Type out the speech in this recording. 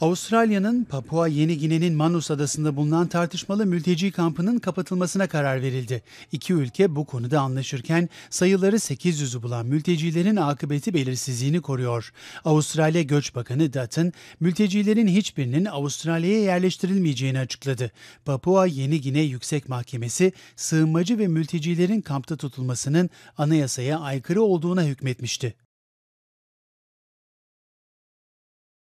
Avustralya'nın Papua Yeni Gine'nin Manus adasında bulunan tartışmalı mülteci kampının kapatılmasına karar verildi. İki ülke bu konuda anlaşırken sayıları 800'ü bulan mültecilerin akıbeti belirsizliğini koruyor. Avustralya Göç Bakanı Dutton, mültecilerin hiçbirinin Avustralya'ya yerleştirilmeyeceğini açıkladı. Papua Yeni Gine Yüksek Mahkemesi, sığınmacı ve mültecilerin kampta tutulmasının anayasaya aykırı olduğuna hükmetmişti.